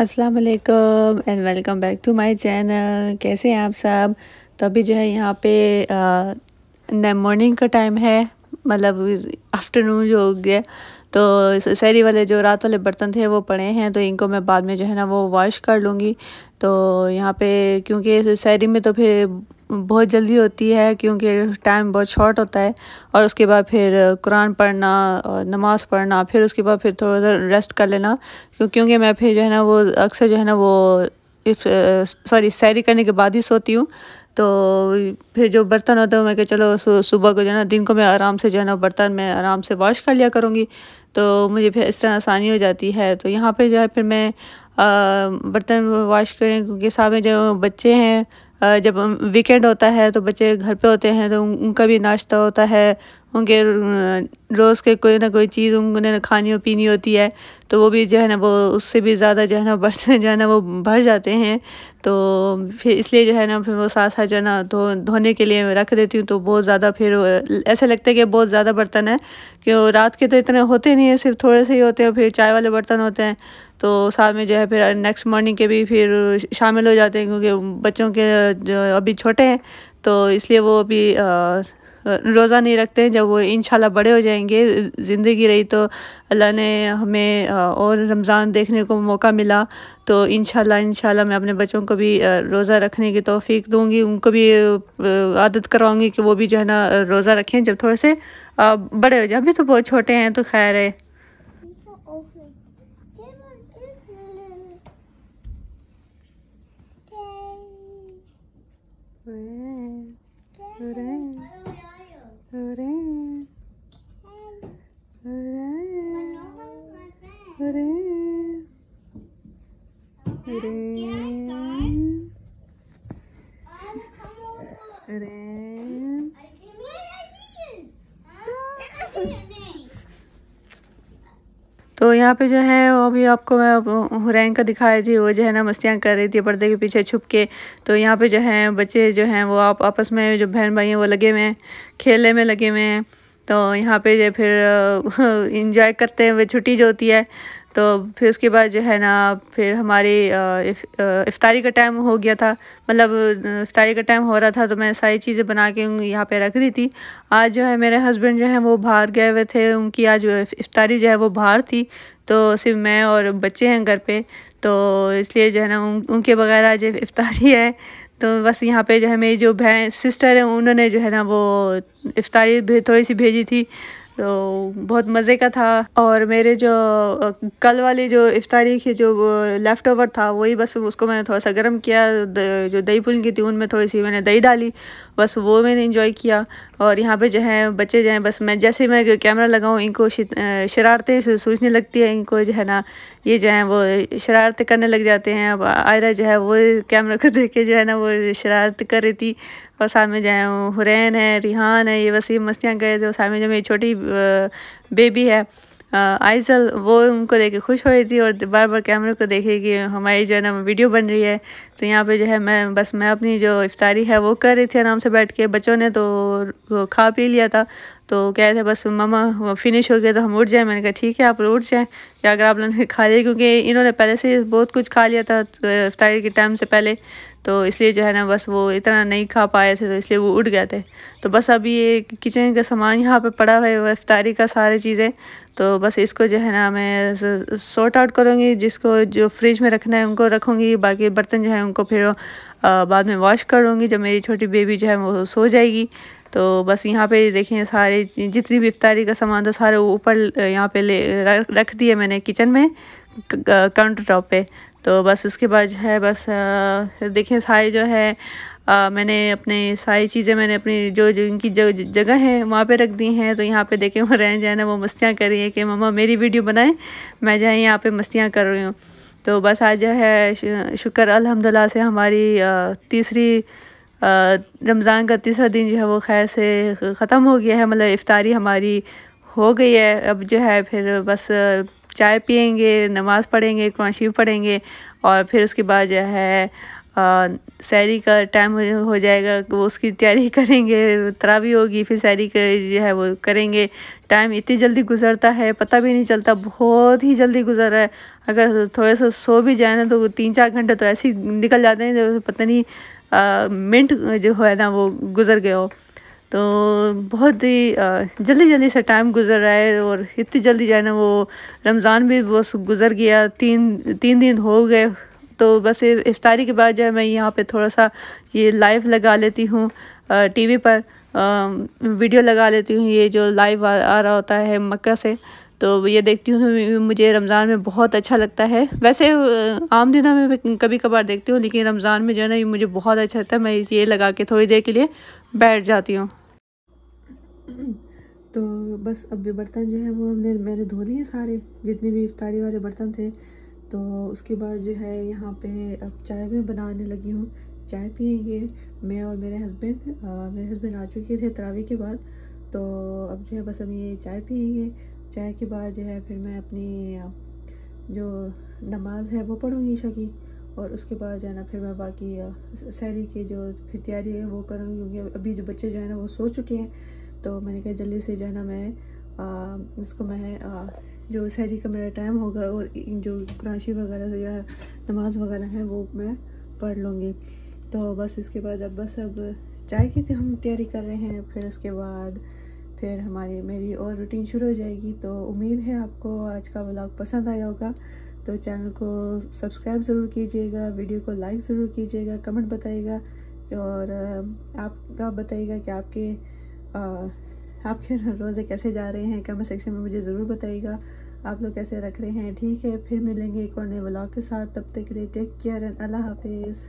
अस्सलाम वालेकुम and welcome back to my channel कैसे हैं आप सब तो अभी जो है यहाँ पे मॉर्निंग का टाइम है मतलब आफ्टरनून जो हो गया तो सैरी वाले जो रात वाले बर्तन थे वो पड़े हैं तो इनको मैं बाद में जो है ना वो वॉश कर लूँगी तो यहाँ पे क्योंकि सैरी में तो फिर बहुत जल्दी होती है क्योंकि टाइम बहुत शॉर्ट होता है और उसके बाद फिर कुरान पढ़ना और नमाज़ पढ़ना फिर उसके बाद फिर थोड़ा सा रेस्ट कर लेना क्योंकि मैं फिर जो है ना वो अक्सर जो है ना वो सॉरी सैरी करने के बाद ही सोती हूँ तो फिर जो बर्तन होते हैं मैं कह चलो सुबह को जो है ना दिन को मैं आराम से जो है ना बर्तन में आराम से वॉश कर लिया करूँगी तो मुझे फिर इस तरह आसानी हो जाती है तो यहाँ पर जो है फिर मैं बर्तन वॉश करें क्योंकि साहब जो बच्चे हैं जब वीकेंड होता है तो बच्चे घर पे होते हैं तो उनका भी नाश्ता होता है उनके रोज़ के कोई ना कोई चीज़ उन्हें खानी और पीनी होती है तो वो भी जो है ना वो उससे भी ज़्यादा जो है ना बर्तन जो है ना वो भर जाते हैं तो फिर इसलिए जो है ना फिर वो साथ साथ जो है ना धो धोने के लिए रख देती हूँ तो बहुत ज़्यादा फिर ऐसा लगता है कि बहुत ज़्यादा बर्तन है कि रात के तो इतने होते नहीं हैं सिर्फ थोड़े से ही होते हैं फिर चाय वाले बर्तन होते हैं तो साथ में जो है फिर नेक्स्ट मॉर्निंग के भी फिर शामिल हो जाते हैं क्योंकि बच्चों के जो अभी छोटे हैं तो इसलिए वो अभी रोज़ा नहीं रखते हैं जब वो इन बड़े हो जाएंगे ज़िंदगी रही तो अल्लाह ने हमें और रमज़ान देखने को मौका मिला तो इन शाला मैं अपने बच्चों को भी रोज़ा रखने की तोफ़ी दूँगी उनको भी आदत करवाऊँगी कि वो भी जो है ना रोज़ा रखें जब थोड़े से बड़े हो जाए अभी तो बहुत छोटे हैं तो खैर है Okay. Ah, तो यहाँ पे जो है वो अभी आपको मैं हुरैन का दिखाया थी वो जो है ना मस्तियाँ कर रही थी पर्दे के पीछे छुप के तो यहाँ पे जो है बच्चे जो हैं वो आप आपस में जो बहन भाई हैं वो लगे हुए हैं खेलने में लगे हुए हैं तो यहाँ पे जो फिर इंजॉय करते हुए छुट्टी जो होती है तो फिर उसके बाद जो है ना फिर हमारे इफ्तारी का टाइम हो गया था मतलब इफ्तारी का टाइम हो रहा था तो मैं सारी चीज़ें बना के यहाँ पे रख दी थी आज जो है मेरे हस्बैंड जो है वो बाहर गए हुए थे उनकी आज इफ़ारी जो है वो बाहर थी तो सिर्फ मैं और बच्चे हैं घर पे तो इसलिए जो है ना उन, उनके बगैर आज इफ्तारी है तो बस यहाँ पे जो है मेरी जो बहन सिस्टर है उन्होंने जो है ना वो इफ़ारी थोड़ी सी भेजी थी तो बहुत मज़े का था और मेरे जो कल वाले जो इफ्तारी के जो लेफ़्ट ओवर था वही बस उसको मैंने थोड़ा सा गर्म किया जो दही पुल की थी उनमें थोड़ी सी मैंने दही डाली बस वो मैंने इन्जॉय किया और यहाँ पे जो है बच्चे जो हैं बस मैं जैसे मैं कैमरा लगाऊँ इनको शरारतें सूझने लगती है इनको जो है ना ये जो है वो शरारतें करने लग जाते हैं अब आयरा जो है वो कैमरा को देख के जो है ना वो शरारत कर रही थी और साथ में जो है हुरैन है रिहान है ये बस ये मस्तियाँ गए थे और साथ में जो मेरी छोटी बेबी है आइजल वो उनको देख के खुश हो रही थी और बार बार कैमरे को देखे कि हमारी जो है ना वीडियो बन रही है तो यहाँ पे जो है मैं बस मैं अपनी जो इफ्तारी है वो कर रही थी आराम से बैठ के बच्चों ने तो खा पी लिया था तो कह रहे थे बस मामा फिनिश हो गया तो हम उठ जाएं मैंने कहा ठीक है आप उठ जाएं या अगर आप लोगों ने खा लिया क्योंकि इन्होंने पहले से बहुत कुछ खा लिया था तो इफ्तारी के टाइम से पहले तो इसलिए जो है ना बस वो इतना नहीं खा पाए थे तो इसलिए वो उठ गए थे तो बस अभी ये किचन का सामान यहाँ पे पड़ा हुआ है इफ्तारी का सारी चीज़ें तो बस इसको जो है ना मैं सॉर्ट आउट करूँगी जिसको जो फ्रिज में रखना है उनको रखूँगी बाकी बर्तन जो है उनको फिर बाद में वॉश करूँगी जब मेरी छोटी बेबी जो है वो सो जाएगी तो बस यहाँ पे देखें सारे जितनी भी इफ्तारी का सामान था सारे ऊपर यहाँ पे ले रख दिए मैंने किचन में काउंटर टॉप पे तो बस उसके बाद जो है बस देखें सारे जो है आ, मैंने अपने सारी चीज़ें मैंने अपनी जो जो जगह है वहाँ पे रख दी हैं तो यहाँ पे देखें वो रहें जो है ना वो मस्तियाँ कर रही हैं कि मम्मा मेरी वीडियो बनाएं मैं जो है यहाँ पे मस्तियाँ कर रही हूँ तो बस आज जो है शुक्र अल्हम्दुलिल्लाह से हमारी तीसरी रमज़ान का तीसरा दिन जो है वो खैर से ख़त्म हो गया है मतलब इफ्तारी हमारी हो गई है अब जो है फिर बस चाय पियेंगे नमाज़ पढ़ेंगे कुरान शरीफ पढ़ेंगे और फिर उसके बाद जो है सैरी का टाइम हो जाएगा वो उसकी तैयारी करेंगे तरावी होगी फिर सैरी का जो है वो करेंगे टाइम इतनी जल्दी गुजरता है पता भी नहीं चलता बहुत ही जल्दी गुजर रहा है अगर थोड़ा सा सो भी जाए ना तो तीन चार घंटे तो ऐसे ही निकल जाते हैं जो पता नहीं मिनट जो है ना वो गुजर गए हो तो बहुत ही जल्दी जल्दी से टाइम गुजर रहा है और इतनी जल्दी जो है ना वो रमज़ान भी वो गुज़र गया तीन तीन दिन हो गए तो बस इफ्तारी के बाद जो है मैं यहाँ पे थोड़ा सा ये लाइव लगा लेती हूँ टीवी पर वीडियो लगा लेती हूँ ये जो लाइव आ, आ रहा होता है मक्का से तो ये देखती हूँ मुझे रमज़ान में बहुत अच्छा लगता है वैसे आम दिनों में कभी कभार देखती हूँ लेकिन रमज़ान में जो है ना ये मुझे बहुत अच्छा लगता है मैं ये लगा के थोड़ी देर के लिए बैठ जाती हूँ तो बस अब ये बर्तन जो है वो हमने मैंने धो लिए सारे जितने भी इफ्तारी वाले बर्तन थे तो उसके बाद जो है यहाँ पे अब चाय में बनाने लगी हूँ चाय पियेंगे मैं और मेरे हस्बैंड मेरे हस्बैंड आ चुके थे तरावी के बाद तो अब जो है बस हम ये चाय पियेंगे चाय के बाद जो है फिर मैं अपनी जो नमाज है वो पढ़ूँगी ईशा की और उसके बाद जो है ना फिर मैं बाकी सहरी की जो फिर तैयारी है वो करूँगी क्योंकि अभी जो बच्चे जो है ना वो सो चुके हैं तो मैंने कहा जल्दी से जो है ना मैं उसको मैं जो सहरी का मेरा टाइम होगा और जो क्राशी वगैरह या नमाज़ वगैरह है वो मैं पढ़ लूँगी तो बस इसके बाद अब बस अब चाय की हम तैयारी कर रहे हैं फिर उसके बाद फिर हमारी मेरी और रूटीन शुरू हो जाएगी तो उम्मीद है आपको आज का ब्लॉग पसंद आया होगा तो चैनल को सब्सक्राइब ज़रूर कीजिएगा वीडियो को लाइक ज़रूर कीजिएगा कमेंट बताइएगा और आप बताइएगा कि आपके आपके रोज़े कैसे जा रहे हैं कमेंट सेक्शन में मुझे ज़रूर बताइएगा आप लोग कैसे रख रहे हैं ठीक है फिर मिलेंगे एक और नए ब्लॉग के साथ तब तक के लिए टेक केयर एंड अल्लाह हाफिज़